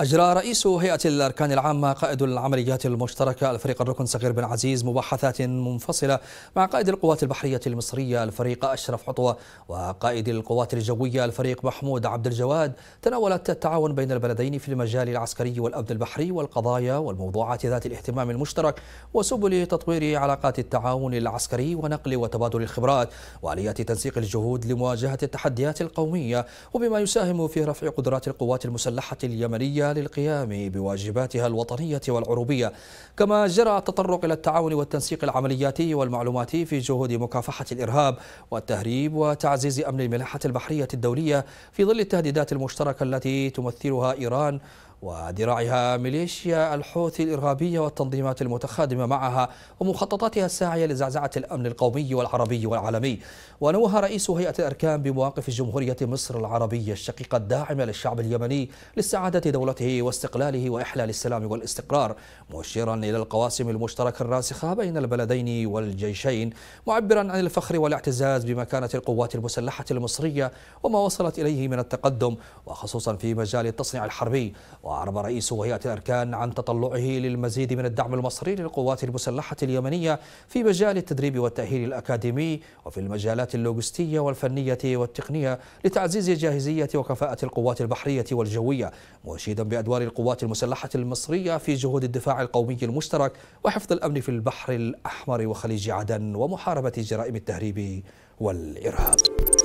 أجرى رئيس هيئة الأركان العامة قائد العمليات المشتركة الفريق الركن صغير بن عزيز مباحثات منفصلة مع قائد القوات البحرية المصرية الفريق أشرف عطوة وقائد القوات الجوية الفريق محمود عبد الجواد تناولت التعاون بين البلدين في المجال العسكري والأمن البحري والقضايا والموضوعات ذات الاهتمام المشترك وسبل تطوير علاقات التعاون العسكري ونقل وتبادل الخبرات وآليات تنسيق الجهود لمواجهة التحديات القومية وبما يساهم في رفع قدرات القوات المسلحة اليمنية للقيام بواجباتها الوطنية والعروبية كما جرى التطرق إلى التعاون والتنسيق العملياتي والمعلوماتي في جهود مكافحة الإرهاب والتهريب وتعزيز أمن الملاحة البحرية الدولية في ظل التهديدات المشتركة التي تمثلها إيران وذراعها ميليشيا الحوثي الإرهابية والتنظيمات المتخادمة معها ومخططاتها الساعية لزعزعة الأمن القومي والعربي والعالمي ونوه رئيس هيئة الأركان بمواقف جمهورية مصر العربية الشقيقة الداعمة للشعب اليمني لاستعادة دولته واستقلاله وإحلال السلام والاستقرار مشيرا إلى القواسم المشتركة الراسخة بين البلدين والجيشين معبرا عن الفخر والاعتزاز بمكانة القوات المسلحة المصرية وما وصلت إليه من التقدم وخصوصا في مجال التصنيع الحربي وأعرب رئيس هيئة الأركان عن تطلعه للمزيد من الدعم المصري للقوات المسلحة اليمنية في مجال التدريب والتأهيل الأكاديمي وفي المجالات اللوجستية والفنية والتقنية لتعزيز جاهزية وكفاءة القوات البحرية والجوية مشيدا بأدوار القوات المسلحة المصرية في جهود الدفاع القومي المشترك وحفظ الأمن في البحر الأحمر وخليج عدن ومحاربة جرائم التهريب والإرهاب